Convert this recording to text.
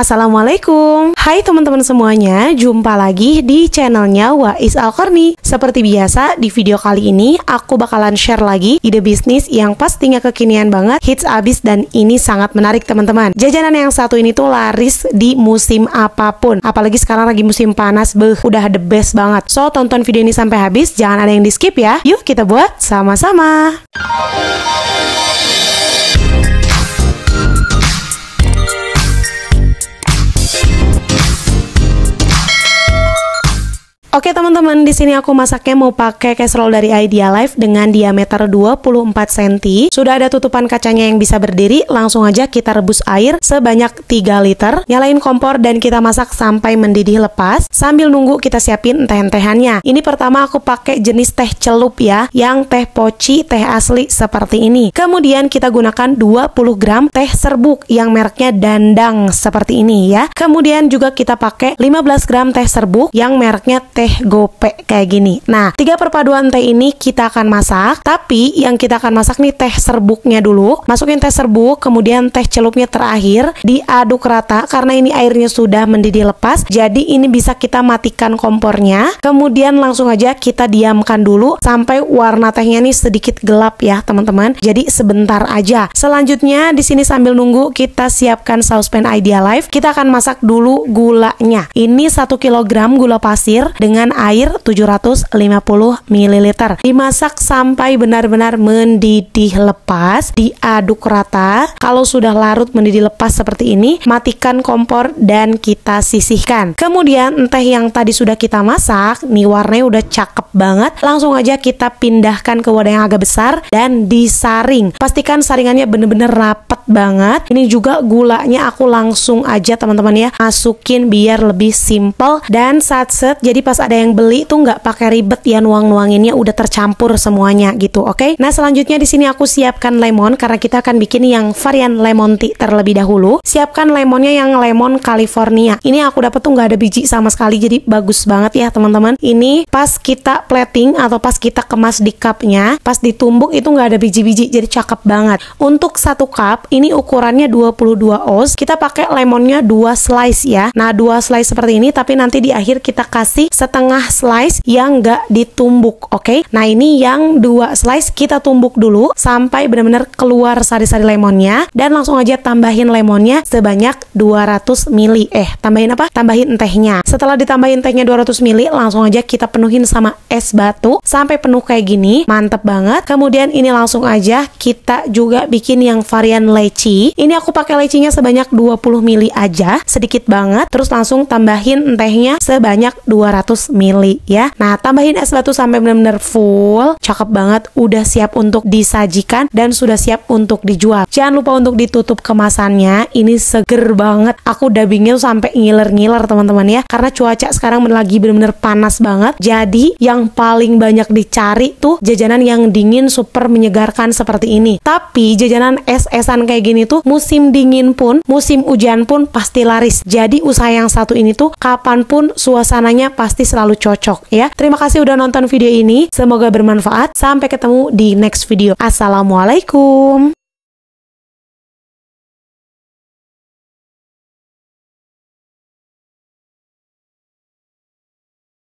Assalamualaikum Hai teman-teman semuanya Jumpa lagi di channelnya Wais Alkorni Seperti biasa di video kali ini Aku bakalan share lagi ide bisnis yang pastinya kekinian banget Hits abis dan ini sangat menarik teman-teman Jajanan yang satu ini tuh laris di musim apapun Apalagi sekarang lagi musim panas beh udah the best banget So tonton video ini sampai habis Jangan ada yang di skip ya Yuk kita buat sama-sama Thank you Oke teman-teman, di sini aku masaknya mau pakai casserole dari Idea Life dengan diameter 24 cm. Sudah ada tutupan kacanya yang bisa berdiri, langsung aja kita rebus air sebanyak 3 liter. Nyalain kompor dan kita masak sampai mendidih lepas. Sambil nunggu kita siapin teh-tehannya. Ini pertama aku pakai jenis teh celup ya, yang teh poci, teh asli seperti ini. Kemudian kita gunakan 20 gram teh serbuk yang mereknya Dandang seperti ini ya. Kemudian juga kita pakai 15 gram teh serbuk yang mereknya teh gopek kayak gini. Nah, tiga perpaduan teh ini kita akan masak, tapi yang kita akan masak nih teh serbuknya dulu. Masukin teh serbuk, kemudian teh celupnya terakhir, diaduk rata karena ini airnya sudah mendidih lepas. Jadi ini bisa kita matikan kompornya. Kemudian langsung aja kita diamkan dulu sampai warna tehnya nih sedikit gelap ya, teman-teman. Jadi sebentar aja. Selanjutnya di sini sambil nunggu kita siapkan saucepan Idea Life. Kita akan masak dulu gulanya. Ini 1 kg gula pasir dengan dengan air 750 ml. Dimasak sampai benar-benar mendidih lepas, diaduk rata. Kalau sudah larut mendidih lepas seperti ini, matikan kompor dan kita sisihkan. Kemudian teh yang tadi sudah kita masak, nih warnanya udah cakep banget. Langsung aja kita pindahkan ke wadah yang agak besar dan disaring. Pastikan saringannya bener-bener rapat banget. Ini juga gulanya aku langsung aja teman-teman ya masukin biar lebih simple dan set Jadi pas ada yang beli tuh nggak pakai ribet ya nuang-nuanginnya udah tercampur semuanya gitu oke okay? nah selanjutnya di sini aku siapkan lemon karena kita akan bikin yang varian lemon tea terlebih dahulu siapkan lemonnya yang lemon California ini aku dapat tuh nggak ada biji sama sekali jadi bagus banget ya teman-teman ini pas kita plating atau pas kita kemas di cupnya pas ditumbuk itu nggak ada biji-biji jadi cakep banget untuk satu cup ini ukurannya 22 oz kita pakai lemonnya dua slice ya nah dua slice seperti ini tapi nanti di akhir kita kasih set setengah slice yang gak ditumbuk, oke? Okay? Nah ini yang dua slice kita tumbuk dulu sampai benar-benar keluar sari-sari lemonnya dan langsung aja tambahin lemonnya sebanyak 200 ml. Eh, tambahin apa? Tambahin tehnya. Setelah ditambahin tehnya 200 ml, langsung aja kita penuhin sama es batu sampai penuh kayak gini, mantep banget. Kemudian ini langsung aja kita juga bikin yang varian leci. Ini aku pakai lecinya sebanyak 20 ml aja, sedikit banget. Terus langsung tambahin tehnya sebanyak 200 mili ya. Nah, tambahin es batu sampai benar-benar full, cakep banget, udah siap untuk disajikan dan sudah siap untuk dijual. Jangan lupa untuk ditutup kemasannya, ini seger banget. Aku udah tuh sampai ngiler-ngiler teman-teman ya, karena cuaca sekarang lagi benar-benar panas banget. Jadi yang paling banyak dicari tuh jajanan yang dingin super menyegarkan seperti ini. Tapi jajanan es-esan kayak gini tuh musim dingin pun, musim hujan pun pasti laris. Jadi usaha yang satu ini tuh kapanpun suasananya pasti selalu cocok ya. Terima kasih udah nonton video ini. Semoga bermanfaat. Sampai ketemu di next video. Assalamualaikum.